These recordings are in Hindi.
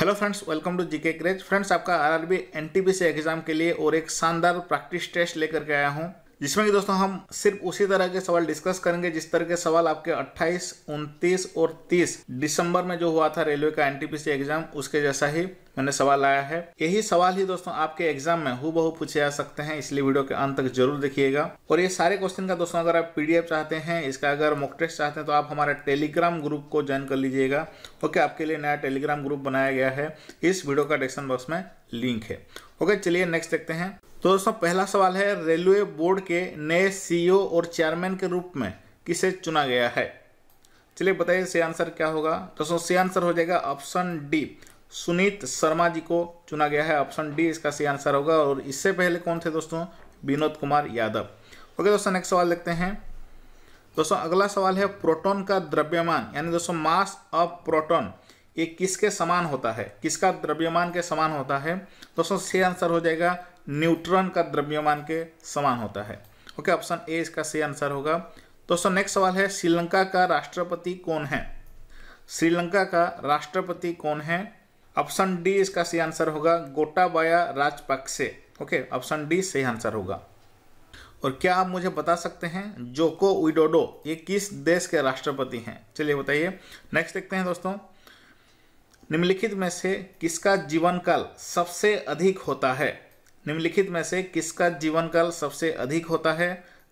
hello friends welcome to GK craze friends आपका आरआरबी एनटीपीसी एग्जाम के लिए और एक शानदार प्रैक्टिस टेस्ट लेकर के आया हूँ जिसमें कि दोस्तों हम सिर्फ उसी तरह के सवाल डिस्कस करेंगे जिस तरह के सवाल आपके 28, 29 और 30 दिसंबर में जो हुआ था रेलवे का एनटीपीसी एग्जाम उसके जैसा ही मैंने सवाल लाया है यही सवाल ही दोस्तों आपके एग्जाम में हु बहु पूछे जा सकते हैं इसलिए वीडियो के अंत तक जरूर देखिएगा और ये सारे क्वेश्चन का दोस्तों अगर आप पीडीएफ चाहते हैं इसका अगर मॉक टेस्ट चाहते हैं तो आप हमारे टेलीग्राम ग्रुप को ज्वाइन कर लीजिएगा ओके आपके लिए नया टेलीग्राम ग्रुप बनाया गया है इस वीडियो का डिस्क्रिप्शन बॉक्स में लिंक है ओके चलिए नेक्स्ट देखते हैं तो दोस्तों पहला सवाल है रेलवे बोर्ड के नए सीईओ और चेयरमैन के रूप में किसे चुना गया है चलिए बताइए सही आंसर क्या होगा तो दोस्तों सही आंसर हो जाएगा ऑप्शन डी सुनीत शर्मा जी को चुना गया है ऑप्शन डी इसका सही आंसर होगा और इससे पहले कौन थे दोस्तों विनोद कुमार यादव ओके दोस्तों नेक्स्ट सवाल देखते हैं दोस्तों अगला सवाल है प्रोटोन का द्रव्यमान यानी दोस्तों मास ऑफ प्रोटोन ये किसके समान होता है किसका द्रव्यमान के समान होता है दोस्तों से आंसर हो जाएगा न्यूट्रॉन का द्रव्यमान के समान होता है ओके ऑप्शन ए इसका सही आंसर होगा दोस्तों नेक्स्ट सवाल है श्रीलंका का राष्ट्रपति कौन है श्रीलंका का राष्ट्रपति कौन है ऑप्शन डी इसका सही आंसर होगा Gotabaya Rajapaksa okay option D सही आंसर होगा और क्या आप मुझे बता सकते हैं जोको विडोडो ये किस देश के राष्ट्रपति हैं चलिए बताइए नेक्स्ट देखते हैं दोस्तों निम्नलिखित में से किसका जीवन काल सबसे अधिक होता है निम्नलिखित में से किसका जीवन काल सबसे अधिक होता है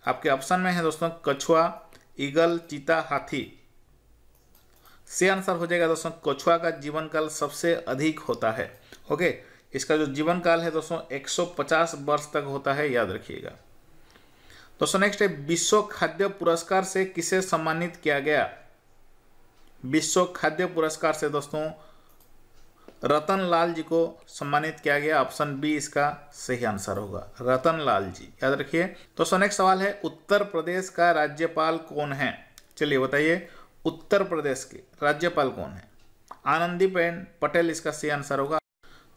आपके ऑप्शन में है दोस्तों कछुआ ईगल चीता हाथी से आंसर हो जाएगा दोस्तों कछुआ का जीवन काल सबसे अधिक होता है ओके इसका जो जीवन काल है दोस्तों 150 वर्ष तक होता है याद रखिएगा दोस्तों नेक्स्ट है विश्व खाद्य पुरस्कार से किसे सम्मानित किया गया विश्व खाद्य पुरस्कार से दोस्तों रतन लाल जी को सम्मानित किया गया ऑप्शन बी इसका सही आंसर होगा रतन लाल जी याद रखिए दोस्तों नेक्स्ट सवाल है उत्तर प्रदेश का राज्यपाल कौन है चलिए बताइए उत्तर प्रदेश के राज्यपाल कौन है आनंदीबेन पटेल इसका सही आंसर होगा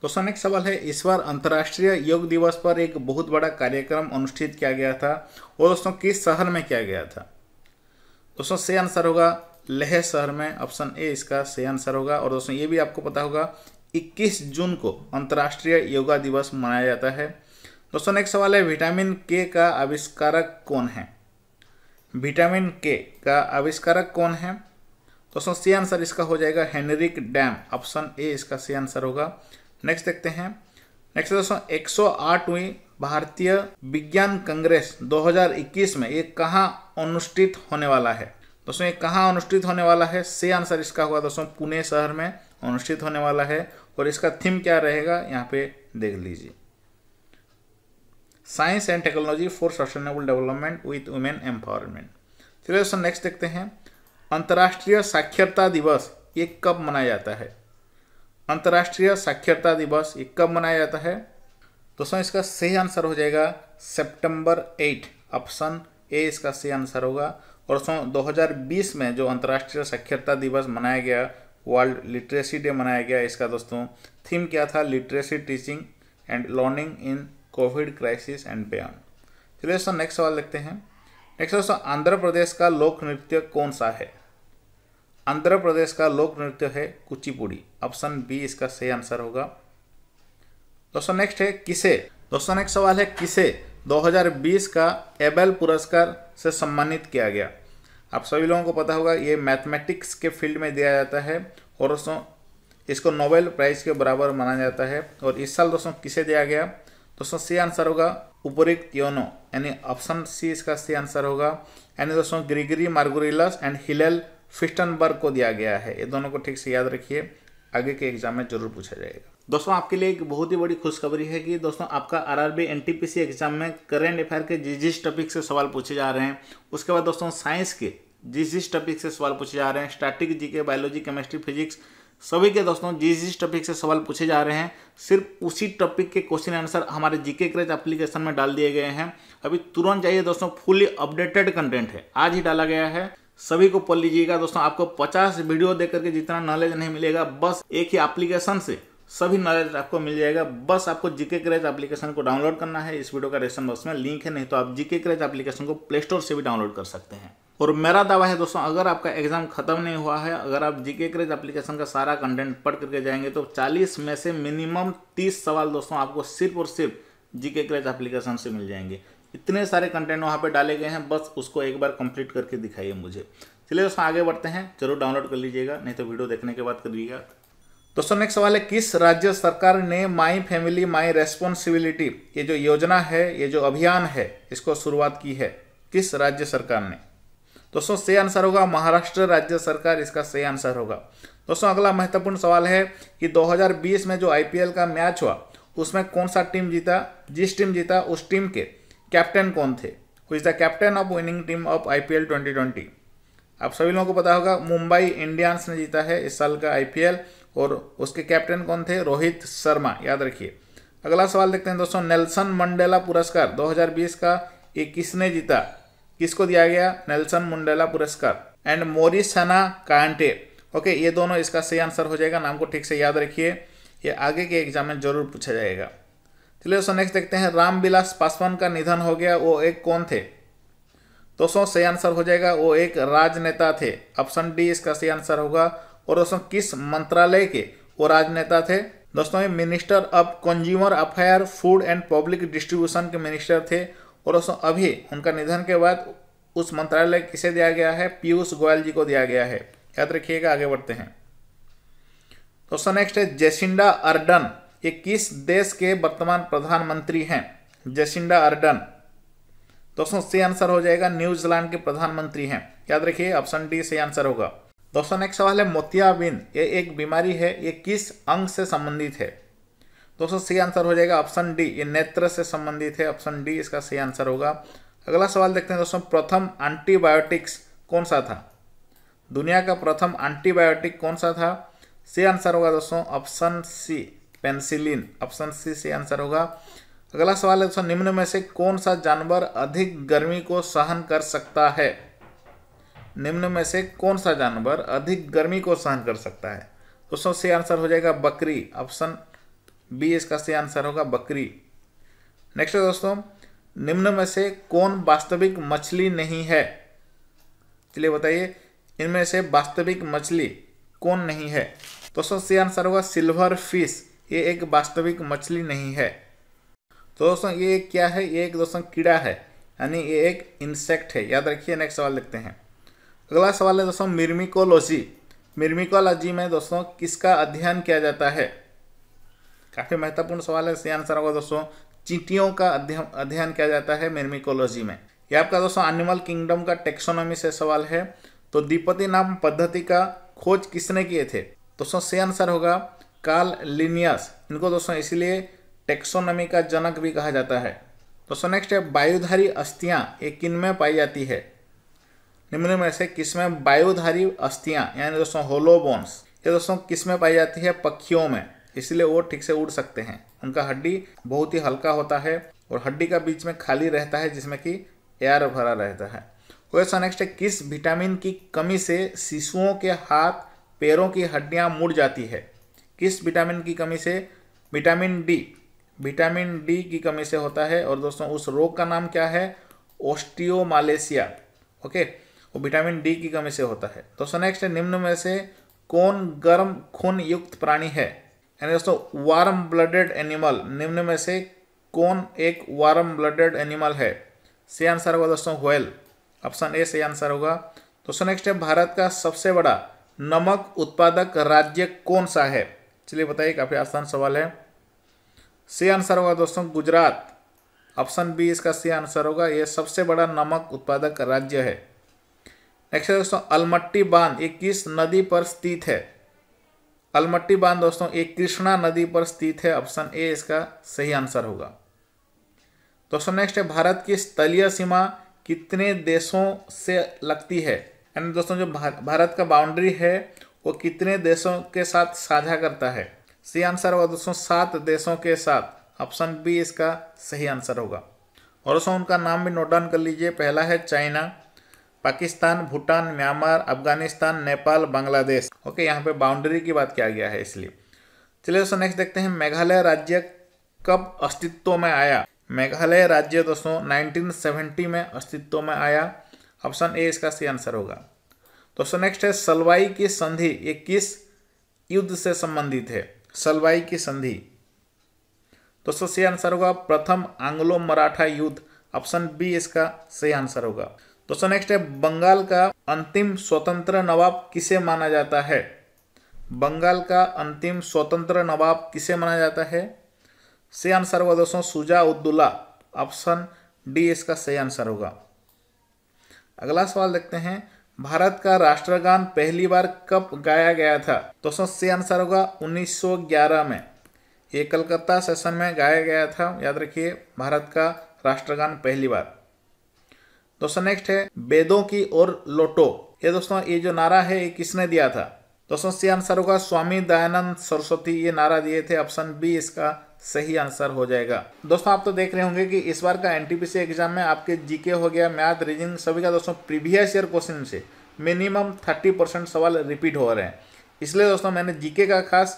दोस्तों नेक्स्ट सवाल है इस बार अंतर्राष्ट्रीय योग दिवस पर एक बहुत बड़ा कार्यक्रम अनुष्ठित किया गया था वो दोस्तों किस शहर में किया गया था दोस्तों सही आंसर होगा लेह शहर में ऑप्शन ए इसका सही आंसर होगा और दोस्तों ये भी आपको पता होगा 21 जून को अंतर्राष्ट्रीय योगा दिवस मनाया जाता है दोस्तों नेक्स्ट सवाल है विटामिन के का आविष्कारक कौन है विटामिन के का आविष्कारक कौन है दोस्तों सी आंसर इसका हो जाएगा हेनरिक डैम ऑप्शन ए इसका सी आंसर होगा नेक्स्ट देखते हैं नेक्स्ट दोस्तों एक सौ भारतीय विज्ञान कांग्रेस 2021 में ये कहाँ अनुष्ठित होने वाला है दोस्तों ये कहाँ अनुष्ठित होने वाला है से आंसर इसका होगा दोस्तों पुणे शहर में अनुष्ठित होने वाला है और इसका थीम क्या रहेगा यहाँ पे देख लीजिए science and technology for sustainable development with women empowerment चलिए दोस्तों नेक्स्ट देखते हैं अंतर्राष्ट्रीय साक्षरता दिवस ये कब मनाया जाता है अंतर्राष्ट्रीय साक्षरता दिवस ये कब मनाया जाता है दोस्तों इसका सही आंसर हो जाएगा सेप्टेम्बर एट ऑप्शन ए इसका सही आंसर होगा परसों 2020 में जो अंतर्राष्ट्रीय साक्षरता दिवस मनाया गया वर्ल्ड लिटरेसी डे मनाया गया इसका दोस्तों थीम क्या था literacy teaching and learning in COVID crisis and beyond चलिए दोस्तों नेक्स्ट सवाल देखते हैं नेक्स्ट दोस्तों आंध्र प्रदेश का लोक नृत्य कौन सा है आंध्र प्रदेश का लोक नृत्य है कुचिपुड़ी ऑप्शन बी इसका सही आंसर होगा दोस्तों नेक्स्ट है किसे दोस्तों नेक्स्ट सवाल है किसे 2020 का एबेल पुरस्कार से सम्मानित किया गया आप सभी लोगों को पता होगा ये मैथमेटिक्स के फील्ड में दिया जाता है और दोस्तों इसको नोबेल प्राइज़ के बराबर माना जाता है और इस साल दोस्तों किसे दिया गया दोस्तों सी आंसर होगा उपरिक्त योनो यानी ऑप्शन सी इसका सी आंसर होगा यानी दोस्तों Grigory Margulis and Hillel Furstenberg को दिया गया है ये दोनों को ठीक से याद रखिए आगे के एग्जाम में जरूर पूछा जाएगा दोस्तों आपके लिए एक बहुत ही बड़ी खुशखबरी है कि दोस्तों आपका आरआरबी एनटीपीसी एग्जाम में करेंट अफेयर के जिस जिस टॉपिक से सवाल पूछे जा रहे हैं उसके बाद दोस्तों साइंस के जिस जिस टॉपिक से सवाल पूछे जा रहे हैं static GK biology chemistry physics सभी के दोस्तों जिस जिस टॉपिक से सवाल पूछे जा रहे हैं सिर्फ उसी टॉपिक के क्वेश्चन आंसर हमारे जीके क्रेज एप्लीकेशन में डाल दिए गए हैं अभी तुरंत जाइए दोस्तों फुली अपडेटेड कंटेंट है आज ही डाला गया है सभी को पढ़ लीजिएगा दोस्तों आपको 50 वीडियो देख करके जितना नॉलेज नहीं मिलेगा बस एक ही एप्लीकेशन से सभी नॉलेज आपको मिल जाएगा बस आपको जीके क्रेज एप्लीकेशन को डाउनलोड करना है इस वीडियो का रेशन बॉक्स में लिंक है नहीं तो आप जीके क्रेज एप्लीकेशन को प्ले स्टोर से भी डाउनलोड कर सकते हैं और मेरा दावा है दोस्तों अगर आपका एग्ज़ाम ख़त्म नहीं हुआ है अगर आप जीके क्रेज एप्लीकेशन का सारा कंटेंट पढ़ करके जाएंगे तो 40 में से मिनिमम 30 सवाल दोस्तों आपको सिर्फ और सिर्फ जीके क्रेज एप्लीकेशन से मिल जाएंगे इतने सारे कंटेंट वहाँ पर डाले गए हैं बस उसको एक बार कंप्लीट करके दिखाइए मुझे चलिए दोस्तों आगे बढ़ते हैं जरूर डाउनलोड कर लीजिएगा नहीं तो वीडियो देखने के बाद करिएगा दोस्तों नेक्स्ट सवाल है किस राज्य सरकार ने माई फैमिली माई रेस्पॉन्सिबिलिटी ये जो योजना है ये जो अभियान है इसको शुरुआत की है किस राज्य सरकार ने दोस्तों से आंसर होगा महाराष्ट्र राज्य सरकार इसका सही आंसर होगा दोस्तों अगला महत्वपूर्ण सवाल है कि 2020 में जो आईपीएल का मैच हुआ उसमें कौन सा टीम जीता जिस टीम जीता उस टीम के कैप्टन कौन थे is the captain of winning team of I P आप सभी लोगों को पता होगा मुंबई इंडियंस ने जीता है इस साल का आई और उसके कैप्टन कौन थे रोहित शर्मा याद रखिए अगला सवाल देखते हैं दोस्तों नेल्सन मंडेला पुरस्कार 2020 का ये किसने जीता किसको दिया गया नेल्सन मुंडेला पुरस्कार एंड मोरिसना कांटे ओके ये दोनों इसका सही आंसर हो जाएगा नाम को ठीक से याद रखिए ये आगे के एग्जाम में जरूर पूछा जाएगा चलिए दोस्तों नेक्स्ट देखते हैं रामविलास पासवान का निधन हो गया वो एक कौन थे दोस्तों सही आंसर हो जाएगा वो एक राजनेता थे ऑप्शन डी इसका सही आंसर होगा और दोस्तों किस मंत्रालय के वो राजनेता थे दोस्तों ये minister of consumer affair food and public distribution के मिनिस्टर थे और अभी उनका निधन के बाद उस मंत्रालय किसे दिया गया है पीयूष गोयल जी को दिया गया है याद रखिएगा आगे बढ़ते हैं दोस्तों नेक्स्ट है जेसिंडा अर्डन ये किस देश के वर्तमान प्रधानमंत्री हैं जेसिंडा अर्डन दोस्तों सी आंसर हो जाएगा न्यूजीलैंड के प्रधानमंत्री हैं याद रखिए ऑप्शन डी से आंसर होगा दोस्तों नेक्स्ट सवाल है मोतियाबिंद ये एक बीमारी है ये किस अंग से संबंधित है दोस्तों सी आंसर हो जाएगा ऑप्शन डी ये नेत्र से संबंधित है ऑप्शन डी इसका सही आंसर होगा अगला सवाल देखते हैं दोस्तों प्रथम एंटीबायोटिक्स कौन सा था दुनिया का प्रथम एंटीबायोटिक कौन सा था सी आंसर होगा दोस्तों option C penicillin option C C answer होगा अगला सवाल है दोस्तों निम्न में से कौन सा जानवर अधिक गर्मी को सहन कर सकता है निम्न में से कौन सा जानवर अधिक गर्मी को सहन कर सकता है दोस्तों से आंसर हो जाएगा बकरी ऑप्शन बी इसका सही आंसर होगा बकरी नेक्स्ट है दोस्तों निम्न में से कौन वास्तविक मछली नहीं है चलिए बताइए इनमें से वास्तविक मछली कौन नहीं है दोस्तों सही आंसर होगा सिल्वर फिश ये एक वास्तविक मछली नहीं है तो दोस्तों ये क्या है ये एक दोस्तों कीड़ा है यानी ये एक इंसेक्ट है याद रखिए नेक्स्ट सवाल देखते हैं अगला सवाल है दोस्तों मिर्मिकोलॉजी मिर्मिकोलॉजी में दोस्तों किसका अध्ययन किया जाता है काफ़ी महत्वपूर्ण सवाल है इसी आंसर होगा दोस्तों चींटियों का अध्ययन किया जाता है मेरमिकोलॉजी में यह आपका दोस्तों एनिमल किंगडम का टेक्सोनॉमी से सवाल है तो दीपति नाम पद्धति का खोज किसने किए थे दोस्तों से आंसर होगा कार्ल लिनियस इनको दोस्तों इसलिए टेक्सोनॉमी का जनक भी कहा जाता है दोस्तों नेक्स्ट है वायुधारी अस्थियाँ ये किन में पाई जाती है निम्न में से किसमें वायुधारी अस्थियाँ यानी दोस्तों होलोबोन्स ये दोस्तों किस में पाई जाती है पक्षियों में इसलिए वो ठीक से उड़ सकते हैं उनका हड्डी बहुत ही हल्का होता है और हड्डी का बीच में खाली रहता है जिसमें कि एयर भरा रहता है क्वेश्चन नेक्स्ट है किस विटामिन की कमी से शिशुओं के हाथ पैरों की हड्डियां मुड़ जाती है किस विटामिन की कमी से विटामिन डी विटामिन डी की कमी से होता है और दोस्तों उस रोग का नाम क्या है ओस्टियोमालेशिया ओके वो विटामिन डी की कमी से होता है दोस्तों नेक्स्ट है निम्न में से कौन गर्म खून युक्त प्राणी है यानी दोस्तों वार्म ब्लडेड एनिमल निम्न में से कौन एक वार्म ब्लडेड एनिमल है सही आंसर होगा दोस्तों व्हेल ऑप्शन ए सही आंसर होगा दोस्तों नेक्स्ट है भारत का सबसे बड़ा नमक उत्पादक राज्य कौन सा है चलिए बताइए काफ़ी आसान सवाल है सी आंसर होगा दोस्तों गुजरात ऑप्शन बी इसका सी आंसर होगा ये सबसे बड़ा नमक उत्पादक राज्य है नेक्स्ट है दोस्तों अलमट्टी बांध ये किस नदी पर स्थित है अलमट्टी बांध दोस्तों एक कृष्णा नदी पर स्थित है ऑप्शन ए इसका सही आंसर होगा दोस्तों नेक्स्ट है भारत की स्थलीय सीमा कितने देशों से लगती है यानी दोस्तों जो भारत का बाउंड्री है वो कितने देशों के साथ साझा करता है सही आंसर होगा दोस्तों सात देशों के साथ ऑप्शन बी इसका सही आंसर होगा और दोस्तों उनका नाम भी नोट डाउन कर लीजिए पहला है China Pakistan Bhutan Myanmar Afghanistan Nepal Bangladesh okay यहाँ पे बाउंड्री की बात किया गया है इसलिए चलिए दोस्तों नेक्स्ट देखते हैं मेघालय राज्य कब अस्तित्व में आया मेघालय राज्य दोस्तों 1970 में अस्तित्व में आया ऑप्शन ए इसका सही आंसर होगा दोस्तों नेक्स्ट है सलवाई की संधि ये किस युद्ध से संबंधित है सलवाई की संधि दोस्तों सही आंसर होगा प्रथम आंग्लो मराठा युद्ध ऑप्शन बी इसका सही आंसर होगा दोस्तों नेक्स्ट है बंगाल का अंतिम स्वतंत्र नवाब किसे माना जाता है बंगाल का अंतिम स्वतंत्र नवाब किसे माना जाता है सही आंसर होगा दोस्तों सुजा उद्दुल्ला ऑप्शन डी इसका सही आंसर होगा अगला सवाल देखते हैं भारत का राष्ट्रगान पहली बार कब गाया गया था दोस्तों सही आंसर होगा 1911 में ये कलकत्ता सेशन में गाया गया था याद रखिए भारत का राष्ट्रगान पहली बार दोस्तों नेक्स्ट है वेदों की और लोटो ये दोस्तों ये जो नारा है ये किसने दिया था दोस्तों सी आंसर होगा स्वामी दयानंद सरस्वती ये नारा दिए थे ऑप्शन बी इसका सही आंसर हो जाएगा दोस्तों आप तो देख रहे होंगे कि इस बार का एनटीपीसी एग्जाम में आपके जीके हो गया मैथ रीजनिंग सभी का दोस्तों प्रीवियस ईयर क्वेश्चन से मिनिमम थर्टी परसेंट सवाल रिपीट हो रहे हैं इसलिए दोस्तों मैंने जीके का खास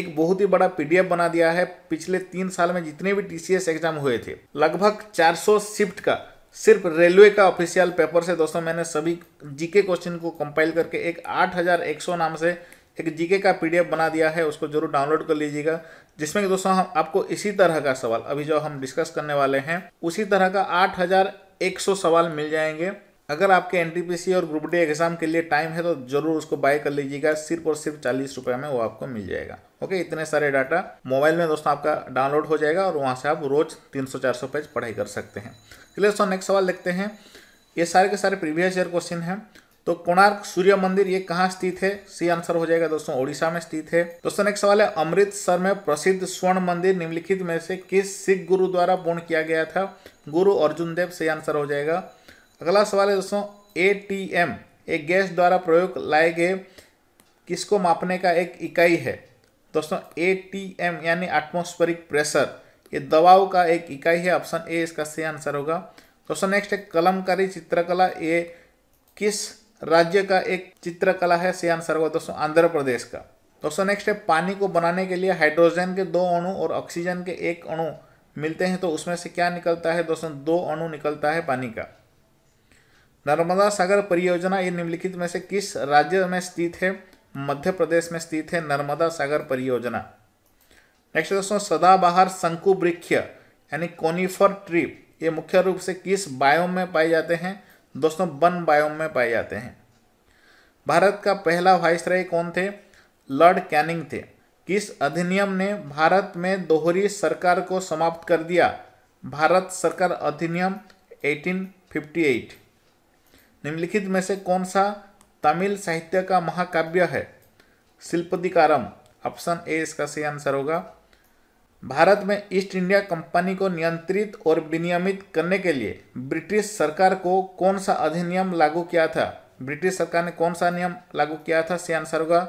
एक बहुत ही बड़ा पीडीएफ बना दिया है पिछले तीन साल में जितने भी टीसीएस एग्जाम हुए थे लगभग चार शिफ्ट का सिर्फ रेलवे का ऑफिशियल पेपर से दोस्तों मैंने सभी जीके क्वेश्चन को कंपाइल करके एक आठ हज़ार एक सौ नाम से एक जीके का पीडीएफ बना दिया है उसको जरूर डाउनलोड कर लीजिएगा जिसमें कि दोस्तों हम आपको इसी तरह का सवाल अभी जो हम डिस्कस करने वाले हैं उसी तरह का आठ हज़ार एक सौ सवाल मिल जाएंगे अगर आपके एन और ग्रुप डी एग्ज़ाम के लिए टाइम है तो ज़रूर उसको बाय कर लीजिएगा सिर्फ और सिर्फ चालीस रुपये में वो आपको मिल जाएगा ओके इतने सारे डाटा मोबाइल में दोस्तों आपका डाउनलोड हो जाएगा और वहाँ से आप रोज़ तीन सौ चार सौ पेज पढ़ाई कर सकते हैं चलिए दोस्तों नेक्स्ट सवाल देखते हैं ये सारे के सारे प्रीवियस ईयर क्वेश्चन हैं तो कोणार्क सूर्य मंदिर ये कहाँ स्थित है सी आंसर हो जाएगा दोस्तों ओडिशा में स्थित है दोस्तों नेक्स्ट सवाल है अमृतसर में प्रसिद्ध स्वर्ण मंदिर निम्नलिखित में से किस सिख गुरु द्वारा पूर्ण किया गया था गुरु अर्जुन देव सी आंसर हो जाएगा अगला सवाल है दोस्तों ए एक गैस द्वारा प्रयोग लाए गए किसको मापने का एक इकाई है दोस्तों ए यानी एटमोस्फेरिक प्रेशर ये दबाव का एक इकाई है ऑप्शन ए इसका सही आंसर होगा दोस्तों नेक्स्ट है कलमकारी चित्रकला ये किस राज्य का एक चित्रकला है सही आंसर होगा दोस्तों आंध्र प्रदेश का दोस्तों नेक्स्ट है पानी को बनाने के लिए हाइड्रोजन के दो अणु और ऑक्सीजन के एक अणु मिलते हैं तो उसमें से क्या निकलता है दोस्तों दो अणु निकलता है पानी का नर्मदा सागर परियोजना ये निम्नलिखित में से किस राज्य में स्थित है मध्य प्रदेश में स्थित है नर्मदा सागर परियोजना नेक्स्ट दोस्तों सदाबहार शंकु वृक्ष यानी कोनीफर ट्री ये मुख्य रूप से किस बायोम में पाए जाते हैं दोस्तों वन बायोम में पाए जाते हैं भारत का पहला वाइसराय कौन थे लॉर्ड कैनिंग थे किस अधिनियम ने भारत में दोहरी सरकार को समाप्त कर दिया भारत सरकार अधिनियम 1858 निम्नलिखित में से कौन सा तमिल साहित्य का महाकाव्य है शिल्पदिकारम ऑप्शन ए इसका सही आंसर होगा भारत में ईस्ट इंडिया कंपनी को नियंत्रित और विनियमित करने के लिए ब्रिटिश सरकार को कौन सा अधिनियम लागू किया था ब्रिटिश सरकार ने कौन सा नियम लागू किया था सही आंसर होगा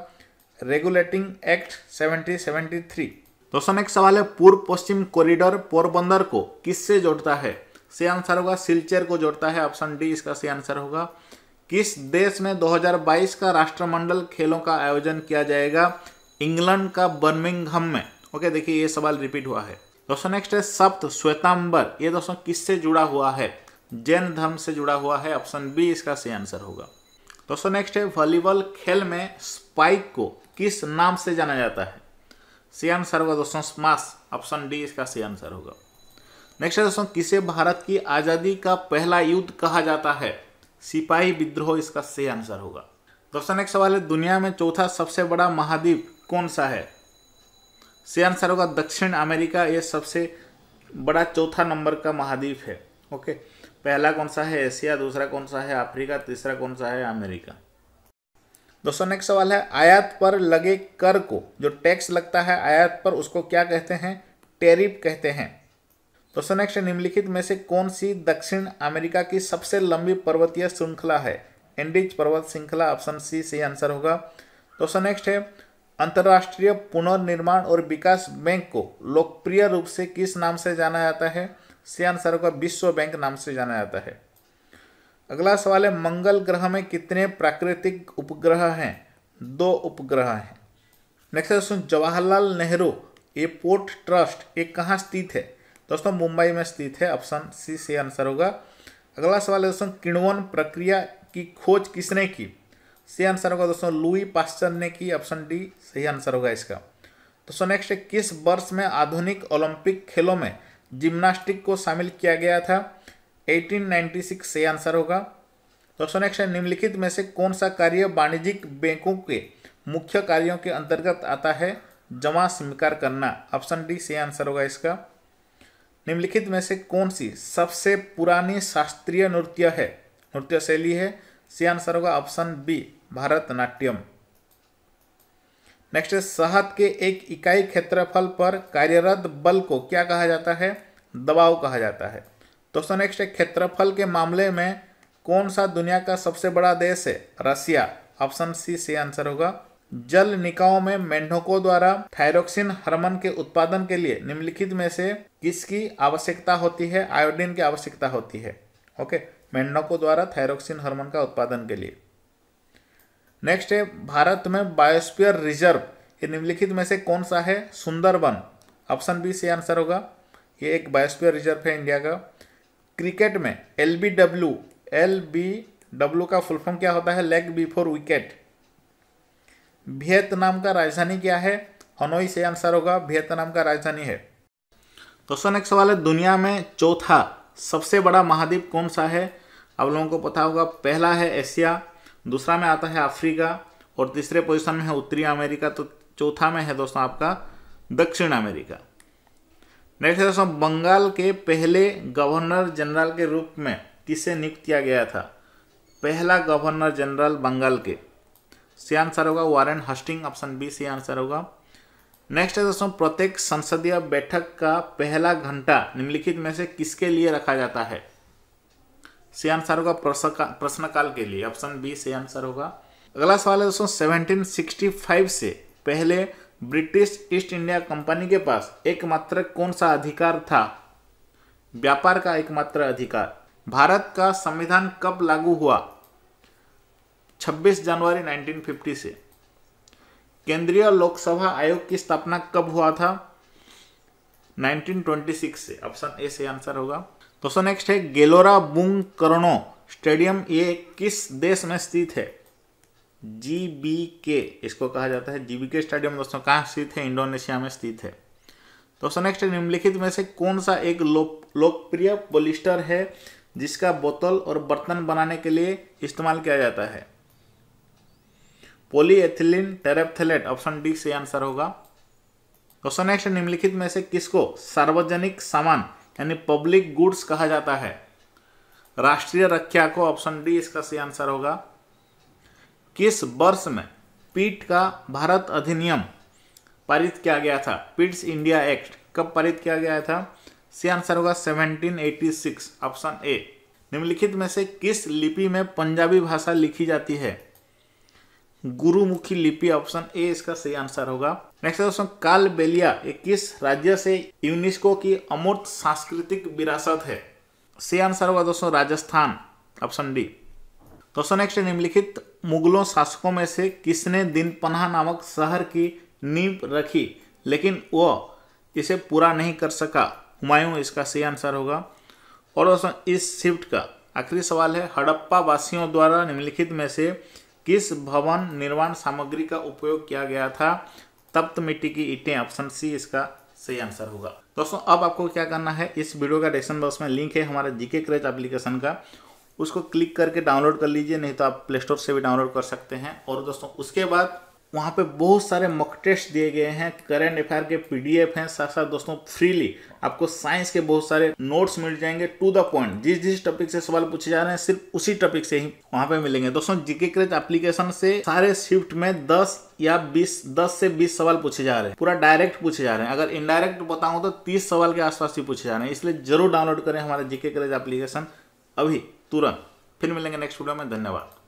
रेगुलेटिंग एक्ट 1773 दोस्तों क्वेश्चन एक सवाल है पूर्व पश्चिम कॉरिडोर पोरबंदर को किससे जोड़ता है से आंसर होगा सिलचर को जोड़ता है ऑप्शन डी इसका सही आंसर होगा किस देश में 2022 का राष्ट्रमंडल खेलों का आयोजन किया जाएगा इंग्लैंड का बर्मिंगहम में ओके देखिए ये सवाल रिपीट हुआ है दोस्तों नेक्स्ट है सप्त श्वेतांबर ये दोस्तों किससे जुड़ा हुआ है जैन धर्म से जुड़ा हुआ है ऑप्शन बी इसका सही आंसर होगा दोस्तों नेक्स्ट है वॉलीबॉल खेल में स्पाइक को किस नाम से जाना जाता है सी आंसर होगा दोस्तों स्मास ऑप्शन डी इसका सी आंसर होगा नेक्स्ट दोस्तों किसे भारत की आज़ादी का पहला युद्ध कहा जाता है सिपाही विद्रोह इसका सही आंसर होगा दोस्तों नेक्स्ट सवाल है दुनिया में चौथा सबसे बड़ा महाद्वीप कौन सा है सही आंसर होगा दक्षिण अमेरिका ये सबसे बड़ा चौथा नंबर का महाद्वीप है ओके पहला कौन सा है एशिया दूसरा कौन सा है अफ्रीका तीसरा कौन सा है अमेरिका दोस्तों नेक्स्ट सवाल है आयात पर लगे कर को जो टैक्स लगता है आयात पर उसको क्या कहते हैं टेरिप कहते हैं क्वेश्चन तो नेक्स्ट निम्नलिखित में से कौन सी दक्षिण अमेरिका की सबसे लंबी पर्वतीय श्रृंखला है एंडीज पर्वत श्रृंखला ऑप्शन सी सही आंसर होगा क्वेश्चन तो नेक्स्ट है अंतर्राष्ट्रीय पुनर्निर्माण और विकास बैंक को लोकप्रिय रूप से किस नाम से जाना जाता है सी आंसर होगा विश्व बैंक नाम से जाना जाता है अगला सवाल है मंगल ग्रह में कितने प्राकृतिक उपग्रह हैं दो उपग्रह हैं नेक्स्ट क्वेश्चन जवाहरलाल नेहरू ये पोर्ट ट्रस्ट ये कहाँ स्थित है दोस्तों मुंबई में स्थित है ऑप्शन सी से आंसर होगा अगला सवाल है दोस्तों किण्वन प्रक्रिया की खोज किसने की सही आंसर होगा दोस्तों लुई पास्टर ने की ऑप्शन डी सही आंसर होगा इसका दोस्तों नेक्स्ट है किस वर्ष में आधुनिक ओलंपिक खेलों में जिम्नास्टिक को शामिल किया गया था 1896 सही आंसर होगा दोस्तों नेक्स्ट है निम्नलिखित में से कौन सा कार्य वाणिज्यिक बैंकों के मुख्य कार्यों के अंतर्गत आता है जमा स्वीकार करना ऑप्शन डी सही आंसर होगा इसका निम्नलिखित में से कौन सी सबसे पुरानी शास्त्रीय नृत्य है नृत्य शैली है सी आंसर होगा ऑप्शन बी भारतनाट्यम नेक्स्ट है शहद के एक इकाई क्षेत्रफल पर कार्यरत बल को क्या कहा जाता है दबाव कहा जाता है दोस्तों नेक्स्ट है क्षेत्रफल के मामले में कौन सा दुनिया का सबसे बड़ा देश है रसिया ऑप्शन सी से आंसर होगा जल निकायों में मेंढकों द्वारा थायरोक्सिन हार्मोन के उत्पादन के लिए निम्नलिखित में से किसकी आवश्यकता होती है आयोडीन की आवश्यकता होती है ओके मेंढकों द्वारा थायरोक्सिन हार्मोन का उत्पादन के लिए नेक्स्ट है भारत में बायोस्पियर रिजर्व ये निम्नलिखित में से कौन सा है सुंदरबन ऑप्शन बी से आंसर होगा ये एक बायोस्पियर रिजर्व है इंडिया का क्रिकेट में L B W L B W का फुल फॉर्म क्या होता है लेग बिफोर विकेट वियतनाम का राजधानी क्या है हनोई से आंसर होगा वियतनाम का राजधानी है दोस्तों नेक्स्ट सवाल है दुनिया में चौथा सबसे बड़ा महाद्वीप कौन सा है आप लोगों को पता होगा पहला है एशिया दूसरा में आता है अफ्रीका और तीसरे पोजिशन में है उत्तरी अमेरिका तो चौथा में है दोस्तों आपका दक्षिण अमेरिका नेक्स्ट है दोस्तों बंगाल के पहले गवर्नर जनरल के रूप में किसे नियुक्त किया गया था पहला गवर्नर जनरल बंगाल के सी आंसर होगा Warren Hastings option B C answer होगा नेक्स्ट है दोस्तों प्रत्येक संसदीय बैठक का पहला घंटा निम्नलिखित में से किसके लिए रखा जाता है सी आंसर होगा प्रश्नकाल के लिए ऑप्शन बी सी आंसर होगा अगला सवाल है दोस्तों 1765 से पहले ब्रिटिश ईस्ट इंडिया कंपनी के पास एकमात्र कौन सा अधिकार था व्यापार का एकमात्र अधिकार भारत का संविधान कब लागू हुआ 26 जनवरी 1950 से केंद्रीय लोकसभा आयोग की स्थापना कब हुआ था 1926 से ऑप्शन ए से आंसर होगा दोस्तों नेक्स्ट है गेलोरा बुंग करणो स्टेडियम ये किस देश में स्थित है जीबीके इसको कहा जाता है जीबीके के स्टेडियम दोस्तों कहाँ स्थित है इंडोनेशिया में स्थित है दोस्तों नेक्स्ट निम्नलिखित में से कौन सा एक लोकप्रिय पोलिस्टर है जिसका बोतल और बर्तन बनाने के लिए इस्तेमाल किया जाता है पोलीएथिलीन टेरेपथेलेट ऑप्शन डी से आंसर होगा क्वेश्चन तो नेक्स्ट निम्नलिखित में से किसको सार्वजनिक सामान यानी पब्लिक गुड्स कहा जाता है राष्ट्रीय रक्षा को ऑप्शन डी इसका सही आंसर होगा किस वर्ष में पीट का भारत अधिनियम पारित किया गया था पीट्स इंडिया एक्ट कब पारित किया गया था सी आंसर होगा 1786 ऑप्शन ए निम्नलिखित में से किस लिपि में पंजाबी भाषा लिखी जाती है गुरुमुखी लिपि ऑप्शन ए इसका सही आंसर होगा नेक्स्ट दोस्तों काल बेलिया ये किस राज्य से यूनेस्को की अमूर्त सांस्कृतिक विरासत है सही आंसर होगा दोस्तों राजस्थान ऑप्शन डी दोस्तों नेक्स्ट निम्नलिखित मुगलों शासकों में से किसने दिन पन्हा नामक शहर की नींव रखी लेकिन वह इसे पूरा नहीं कर सका हुमायूं इसका सही आंसर होगा और दोस्तों इस शिफ्ट का आखिरी सवाल है हड़प्पा वासियों द्वारा निम्नलिखित में से किस भवन निर्माण सामग्री का उपयोग किया गया था तप्त मिट्टी की ईटें ऑप्शन सी इसका सही आंसर होगा दोस्तों अब आपको क्या करना है इस वीडियो का डिस्क्रिप्शन बॉक्स में लिंक है हमारे जीके क्रेच एप्लीकेशन का उसको क्लिक करके डाउनलोड कर लीजिए नहीं तो आप प्ले स्टोर से भी डाउनलोड कर सकते हैं और दोस्तों उसके बाद वहाँ पे बहुत सारे मॉक टेस्ट दिए गए हैं करेंट अफेयर के पीडीएफ हैं साथ साथ दोस्तों फ्रीली आपको साइंस के बहुत सारे नोट्स मिल जाएंगे टू द पॉइंट जिस जिस टॉपिक से सवाल पूछे जा रहे हैं सिर्फ उसी टॉपिक से ही वहाँ पे मिलेंगे दोस्तों जीके क्रेज एप्लीकेशन से सारे शिफ्ट में दस या बीस दस से बीस सवाल पूछे जा रहे हैं पूरा डायरेक्ट पूछे जा रहे हैं अगर इनडायरेक्ट बताऊँ तो तीस सवाल के आसपास ही पूछे जा रहे हैं इसलिए जरूर डाउनलोड करें हमारे जीके क्रेज एप्लीकेशन अभी तुरंत फिर मिलेंगे नेक्स्ट वीडियो में धन्यवाद